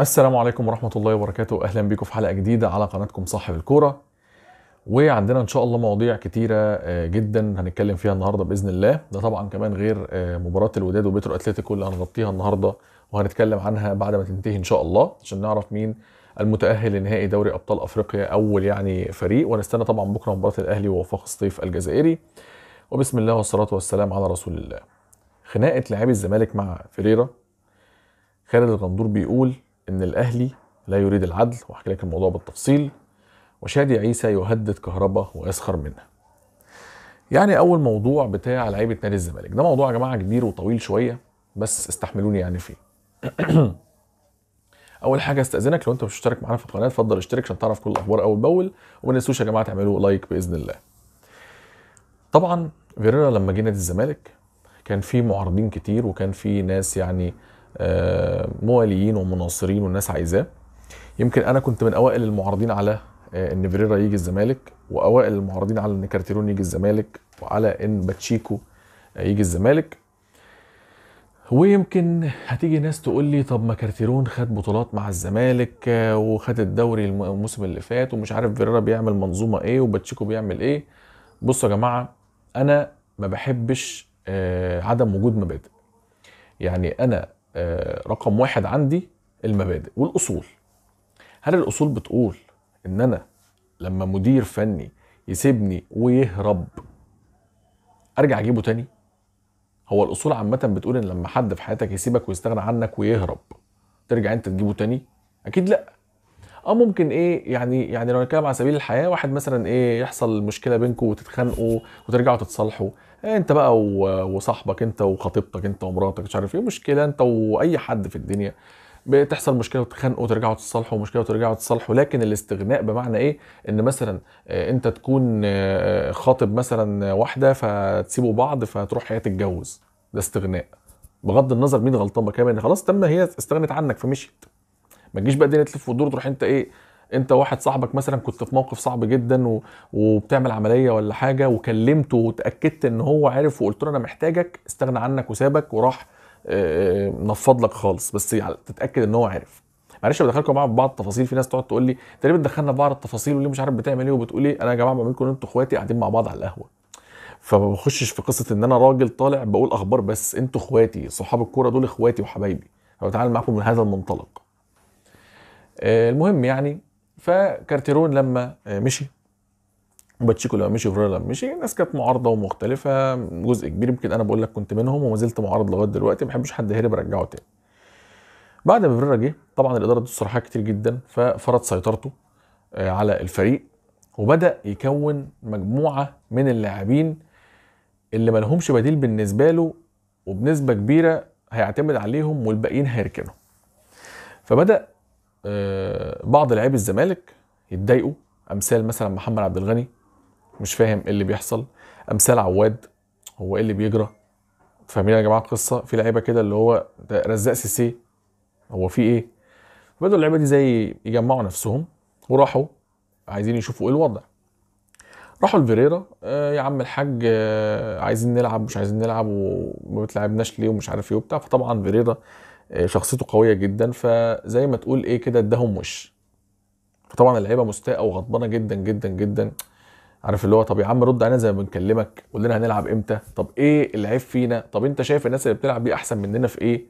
السلام عليكم ورحمة الله وبركاته أهلا بيكم في حلقة جديدة على قناتكم صاحب الكورة وعندنا إن شاء الله مواضيع كتيرة آه، جدا هنتكلم فيها النهاردة بإذن الله ده طبعا كمان غير آه، مباراة الوداد وبيترو أتلتيكو اللي هنغطيها النهاردة وهنتكلم عنها بعد ما تنتهي إن شاء الله عشان نعرف مين المتأهل لنهائي دوري أبطال أفريقيا أول يعني فريق ونستنى طبعا بكرة مباراة الأهلي ووفاق الصيف الجزائري وبسم الله والصلاة والسلام على رسول الله خناقة لاعبي الزمالك مع فيريرا خالد الغندور بيقول ان الاهلي لا يريد العدل واحكي لك الموضوع بالتفصيل وشادي عيسى يهدد كهربا ويسخر منها يعني اول موضوع بتاع لعيبه نادي الزمالك ده موضوع يا جماعه كبير وطويل شويه بس استحملوني يعني فيه اول حاجه استاذنك لو انت مش مشترك معانا في القناه اتفضل اشترك عشان تعرف كل الاخبار اول باول وما تنسوش يا جماعه تعملوا لايك باذن الله طبعا فيريرا لما جه نادي الزمالك كان في معارضين كتير وكان في ناس يعني آه، مواليين ومناصرين والناس عايزاه يمكن انا كنت من اوائل المعارضين على آه، ان فيريرا يجي الزمالك واوائل المعارضين على ان كارتيرون يجي الزمالك وعلى ان باتشيكو آه، يجي الزمالك ويمكن هتيجي ناس تقول لي طب ما كارتيرون خد بطولات مع الزمالك وخد الدوري الموسم اللي فات ومش عارف فيريرا بيعمل منظومه ايه وباتشيكو بيعمل ايه بصوا يا جماعه انا ما بحبش عدم وجود مبادئ يعني انا آه، رقم واحد عندي المبادئ والاصول هل الاصول بتقول ان انا لما مدير فني يسيبني ويهرب ارجع اجيبه تاني هو الاصول عامه بتقول ان لما حد في حياتك يسيبك ويستغنى عنك ويهرب ترجع انت تجيبه تاني اكيد لا او ممكن ايه يعني يعني لو نتكلم على سبيل الحياه واحد مثلا ايه يحصل مشكله بينكم وتتخانقوا وترجعوا تتصالحوا إيه انت بقى وصاحبك انت وخطيبتك انت ومراتك مش عارف ايه مشكله انت واي حد في الدنيا بتحصل مشكله وتتخانقوا وترجعوا تتصالحوا ومشكله وترجعوا تتصالحوا لكن الاستغناء بمعنى ايه ان مثلا آه، انت تكون آه، خاطب مثلا واحده فتسيبوا بعض فتروح هي تتجوز ده استغناء بغض النظر مين غلطان بكام ان خلاص تم هي استغنت عنك فمشيت ما تجيش بقى الدنيا تلف وتدور تروح انت ايه انت واحد صاحبك مثلا كنت في موقف صعب جدا و... وبتعمل عمليه ولا حاجه وكلمته وتاكدت ان هو عارف وقلت له انا محتاجك استغنى عنك وسابك وراح آه، آه، نفض لك خالص بس تتاكد ان هو عارف معلش بدخلكم مع بعض التفاصيل في ناس تقعد تقول لي تقريبا دخلنا بعض التفاصيل وليه مش عارف بتعمل ايه وبتقول ايه انا يا جماعه بعملكم انتوا اخواتي قاعدين مع بعض على القهوه فما بخشش في قصه ان انا راجل طالع بقول اخبار بس انتوا اخواتي صحاب الكوره دول اخواتي وحبايبي فبتعامل معاكم من هذا المنطلق آه، المهم يعني فكارتيرون لما آه، مشي وباتشيكو لما مشي فيريرا لما مشي الناس كانت معارضه ومختلفه جزء كبير يمكن انا بقول لك كنت منهم وما زلت معارض لغايه دلوقتي ما بحبش حد هرب رجعه تاني بعد ما فيريرا جه طبعا الاداره ادته صراحات كتير جدا ففرض سيطرته آه، على الفريق وبدا يكون مجموعه من اللاعبين اللي ما لهمش بديل بالنسبه له وبنسبه كبيره هيعتمد عليهم والباقيين هيركنوا. فبدا آه، بعض لعيبه الزمالك يتضايقوا امثال مثلا محمد عبد الغني مش فاهم ايه اللي بيحصل امثال عواد هو ايه اللي بيجرى فاهمين يا جماعه القصه في لعيبه كده اللي هو رزاق سيسي هو في ايه بدأوا اللعيبه دي زي يجمعوا نفسهم وراحوا عايزين يشوفوا ايه الوضع راحوا لفيريرا آه، يا عم الحاج آه، عايزين نلعب مش عايزين نلعب وما بتلعبناش ليه ومش عارف ايه وبتاع فطبعا فيريرا آه، شخصيته قويه جدا فزي ما تقول ايه كده اداهم وش فطبعا اللعيبه مستاءه وغضبانه جدا جدا جدا عارف اللي هو طب يا عم رد علينا زي ما بنكلمك قول لنا هنلعب امتى طب ايه العيب فينا طب انت شايف الناس اللي بتلعب دي احسن مننا في ايه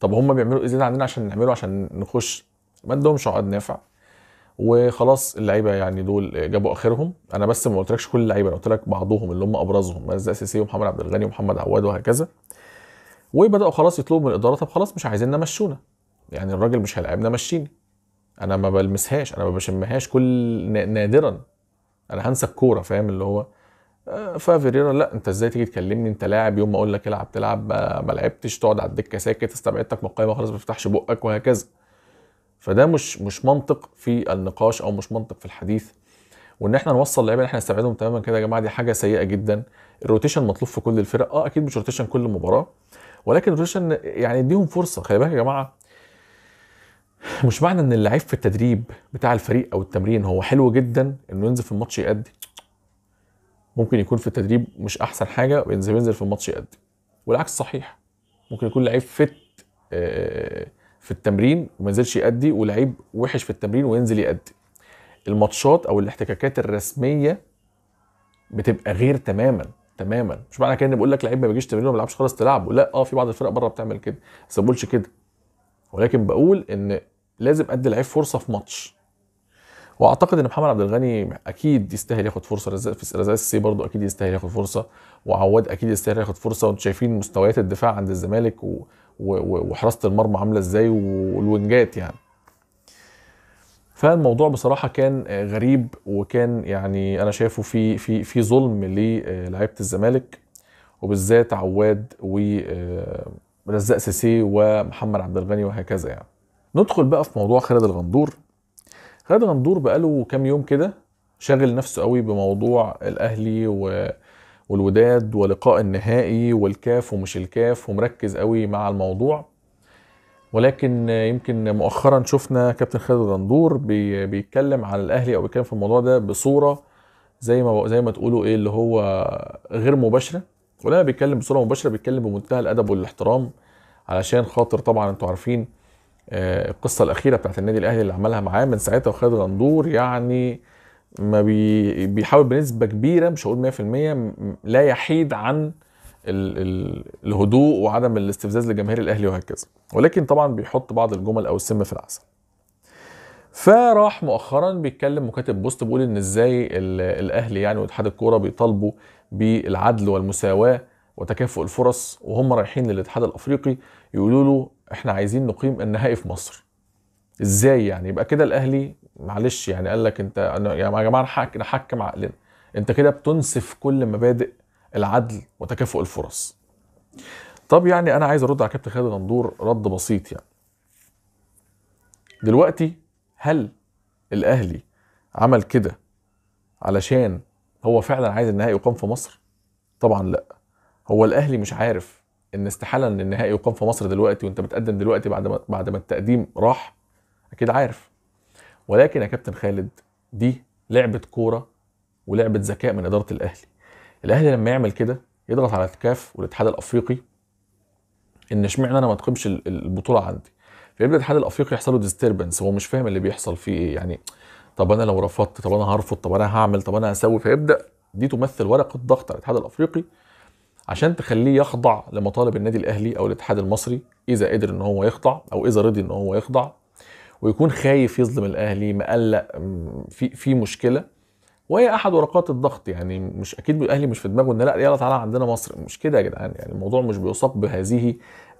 طب هم بيعملوا ايه عندنا عشان نعمله عشان نخش ما ادهمش عقد نافع وخلاص اللعيبه يعني دول جابوا اخرهم انا بس ما قلتلكش كل اللعيبه انا قلت لك بعضهم اللي هم ابرزهم مازن سيسي ومحمد عبد الغني ومحمد عواد وهكذا وبداوا خلاص يطلبوا من الاداره طب خلاص مش عايزين نمشونا يعني الراجل مش هيلاعبنا مشيني انا ما بلمسهاش انا ما بشمهاش كل نادرا انا هنسى الكوره فاهم اللي هو آه، ففيريرا لا انت ازاي تيجي تكلمني انت لاعب يوم ما اقول لك العب تلعب ما لعبتش تقعد على الدكه ساكت استبعدتك من القايمه خلاص ما تفتحش بقك وهكذا فده مش مش منطق في النقاش او مش منطق في الحديث وان احنا نوصل لعيبه احنا نستبعدهم تماما كده يا جماعه دي حاجه سيئه جدا الروتيشن مطلوب في كل الفرق اه اكيد مش روتيشن كل مباراه ولكن روشن يعني اديهم فرصه خلي بالك يا جماعه مش معنى ان اللعيب في التدريب بتاع الفريق او التمرين هو حلو جدا انه ينزل في الماتش يأدي ممكن يكون في التدريب مش احسن حاجه وينزل ينزل في الماتش يأدي والعكس صحيح ممكن يكون لعيب فت آه، في التمرين وما ينزلش يأدي ولعيب وحش في التمرين وينزل يأدي الماتشات او الاحتكاكات الرسميه بتبقى غير تماما تماما مش معنى كده اني بقول لك لعيب ما بيجيش تمرين وما بيلعبش خالص تلعبه لا اه في بعض الفرق بره بتعمل كده بس ما بقولش كده ولكن بقول ان لازم ادي لعيب فرصه في ماتش واعتقد ان محمد عبد الغني اكيد يستاهل ياخد فرصه في رزاق السي برضه اكيد يستاهل ياخد فرصه وعواد اكيد يستاهل ياخد فرصه وانتم شايفين مستويات الدفاع عند الزمالك و... و... وحراسه المرمى عامله ازاي والونجات يعني فالموضوع بصراحه كان آه، غريب وكان يعني انا شايفه في في في ظلم للاعيبه آه، الزمالك وبالذات عواد ورزاق آه، سيسي ومحمد عبد الغني وهكذا يعني ندخل بقى في موضوع خالد الغندور خالد الغندور بقاله كام يوم كده شاغل نفسه قوي بموضوع الاهلي و والوداد ولقاء النهائي والكاف ومش الكاف ومركز قوي مع الموضوع ولكن يمكن مؤخرا شفنا كابتن خالد غندور بيتكلم على الاهلي او بيتكلم في الموضوع ده بصوره زي ما زي ما تقولوا ايه اللي هو غير مباشره ولما بيتكلم بصوره مباشره بيتكلم بمنتهى الادب والاحترام علشان خاطر طبعا انتوا عارفين آه، القصه الاخيره بتاعت النادي الاهلي اللي عملها معاه من ساعتها وخالد غندور يعني ما بيحاول بنسبه كبيره مش هقول 100% لا يحيد عن الهدوء وعدم الاستفزاز لجماهير الاهلي وهكذا ولكن طبعا بيحط بعض الجمل او السم في العسل فراح مؤخرا بيتكلم مكاتب بوست بيقول ان ازاي الاهلي يعني واتحاد الكوره بيطالبوا بالعدل والمساواه وتكافؤ الفرص وهم رايحين للاتحاد الافريقي يقولوا له احنا عايزين نقيم النهائي في مصر ازاي يعني يبقى كده الاهلي معلش يعني قال لك انت يا جماعه حق نحكم عقلنا انت كده بتنسف كل مبادئ العدل وتكافؤ الفرص طب يعني انا عايز ارد على كابتن خالد غندور رد بسيط يعني دلوقتي هل الاهلي عمل كده علشان هو فعلا عايز النهائي يقام في مصر طبعا لا هو الاهلي مش عارف ان استحاله ان النهائي يقام في مصر دلوقتي وانت بتقدم دلوقتي بعد ما بعد ما التقديم راح اكيد عارف ولكن يا كابتن خالد دي لعبه كوره ولعبه ذكاء من اداره الاهلي الاهلي لما يعمل كده يضغط على الكاف والاتحاد الافريقي ان اشمعنى انا ما تقيمش البطوله عندي فيبدا الاتحاد الافريقي يحصل له ديستربنس هو مش فاهم اللي بيحصل فيه ايه يعني طب انا لو رفضت طب انا هرفض طب انا هعمل طب انا هسوي فيبدا دي تمثل ورقه ضغط على الاتحاد الافريقي عشان تخليه يخضع لمطالب النادي الاهلي او الاتحاد المصري اذا قدر ان هو يخضع او اذا رضي ان هو يخضع ويكون خايف يظلم الاهلي مقلق في في مشكله وهي احد ورقات الضغط يعني مش اكيد الاهلي مش في دماغه ان لا يلا تعالى عندنا مصر مش كده يا جدعان يعني الموضوع مش بيصاب بهذه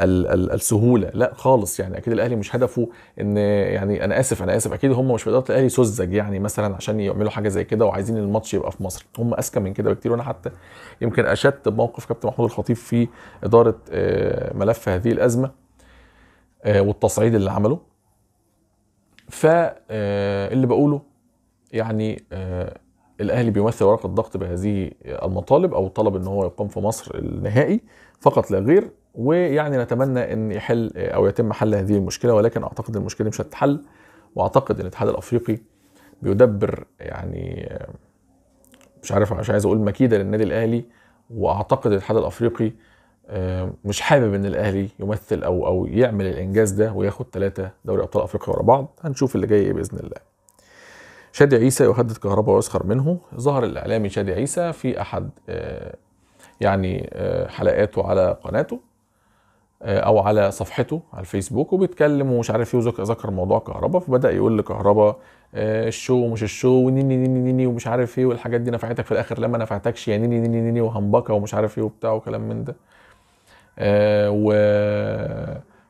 السهوله لا خالص يعني اكيد الاهلي مش هدفه ان يعني انا اسف انا اسف اكيد هم مش في اداره الاهلي سذج يعني مثلا عشان يعملوا حاجه زي كده وعايزين الماتش يبقى في مصر هم اذكى من كده بكتير وانا حتى يمكن اشدت بموقف كابتن محمود الخطيب في اداره آه، ملف هذه الازمه آه، والتصعيد اللي عمله فاللي آه، بقوله يعني الاهلي بيمثل ورقه ضغط بهذه المطالب او طلب ان هو يقام في مصر النهائي فقط لا غير ويعني نتمنى ان يحل او يتم حل هذه المشكله ولكن اعتقد المشكله مش هتتحل واعتقد ان الاتحاد الافريقي بيدبر يعني مش عارف مش عايز اقول مكيده للنادي الاهلي واعتقد الاتحاد الافريقي آه، مش حابب ان الاهلي يمثل او او يعمل الانجاز ده وياخد ثلاثه دوري ابطال افريقيا ورا بعض هنشوف اللي جاي إيه باذن الله شادي عيسى يهدد كهربا ويسخر منه ظهر الإعلامي شادي عيسى في أحد آه، يعني آه، حلقاته على قناته آه، او على صفحته على الفيسبوك وبيتكلم ومش عارف ايه ذكر موضوع كهربا فبدا يقول لكهربا الشو ومش الشو ونيني نيني نيني ومش عارف ايه والحاجات دي نفعتك في الاخر لما نفعتكش يا نيني نيني نيني وهمبكه ومش عارف ايه وبتاع وكلام من ده آه و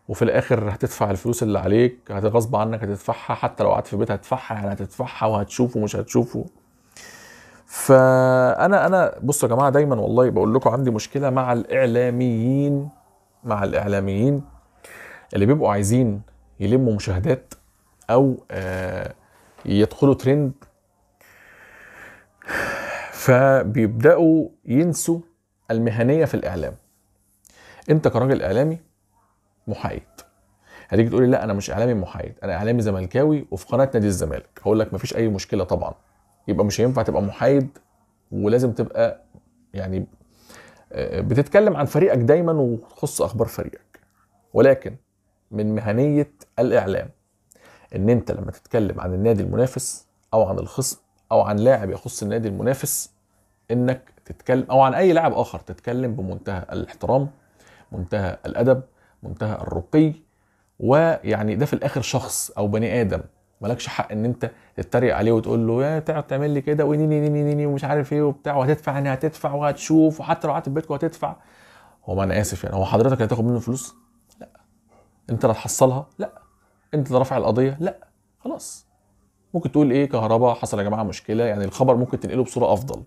وفي الاخر هتدفع الفلوس اللي عليك هتغصب عنك هتدفعها حتى لو قعدت في البيت هتدفعها يعني هتدفعها وهتشوفه مش هتشوفه فانا انا بصوا يا جماعه دايما والله بقول لكم عندي مشكله مع الاعلاميين مع الاعلاميين اللي بيبقوا عايزين يلموا مشاهدات او آه، يدخلوا ترند فبيبداوا ينسوا المهنيه في الاعلام انت كراجل اعلامي محايد هتيجي تقولي لا انا مش اعلامي محايد انا اعلامي زملكاوي وفي قناه نادي الزمالك هقول لك مفيش اي مشكله طبعا يبقى مش هينفع تبقى محايد ولازم تبقى يعني آه، بتتكلم عن فريقك دايما وتخص اخبار فريقك ولكن من مهنيه الاعلام ان انت لما تتكلم عن النادي المنافس او عن الخصم او عن لاعب يخص النادي المنافس انك تتكلم او عن اي لاعب اخر تتكلم بمنتهى الاحترام منتهى الادب منتهى الرقي ويعني ده في الاخر شخص او بني ادم مالكش حق ان انت تتريق عليه وتقول له يا تقعد تعمل لي كده ونيني نيني نيني ومش عارف ايه وبتاع وهتدفع يعني هتدفع وهتشوف وحتى لو قعدت في بيتكم هتدفع هو انا اسف يعني هو حضرتك هتاخد منه فلوس؟ لا انت اللي هتحصلها؟ لا انت اللي رافع القضيه؟ لا خلاص ممكن تقول ايه كهرباء حصل يا جماعه مشكله يعني الخبر ممكن تنقله بصوره افضل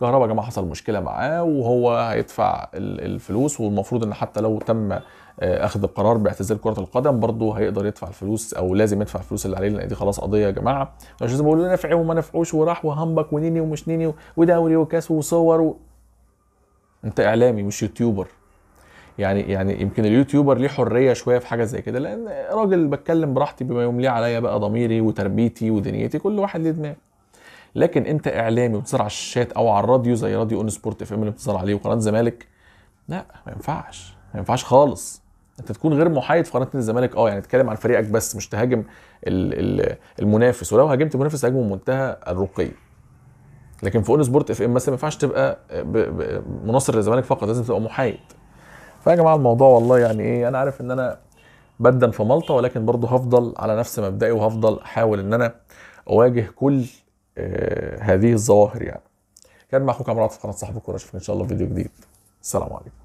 كهرباء يا جماعه حصل مشكله معاه وهو هيدفع الفلوس والمفروض ان حتى لو تم آه، اخذ قرار باعتزال كره القدم برضه هيقدر يدفع الفلوس او لازم يدفع الفلوس اللي عليه لان دي خلاص قضيه يا جماعه مش لازم اقول له نفعي وما نفعوش وراح وهمبك ونيني ومش نيني ودوري وكاس وصور و... انت اعلامي مش يوتيوبر يعني يعني يمكن اليوتيوبر ليه حريه شويه في حاجه زي كده لان راجل بتكلم براحتي بما يمليه عليا بقى ضميري وتربيتي ودنيتي كل واحد ليه دماغ لكن انت اعلامي بتظهر على الشاشات او على الراديو زي راديو اون سبورت اف ام اللي بتظهر عليه وقناه الزمالك لا ما ينفعش ما ينفعش خالص انت تكون غير محايد في قناه الزمالك اه يعني تتكلم عن فريقك بس مش تهاجم المنافس ولو هاجمت المنافس هاجمه بمنتهى الرقي لكن في اون سبورت اف ام مثلا ما ينفعش تبقى مناصر للزمالك فقط لازم تبقى محايد فيا جماعه الموضوع والله يعني ايه انا عارف ان انا بدن في ملطه ولكن برضه هفضل على نفس مبدئي وهفضل احاول ان انا اواجه كل آه، هذه الظواهر يعني كان معكم كاميرات في قناه صاحب الكوره اشوفكم ان شاء الله في فيديو جديد السلام عليكم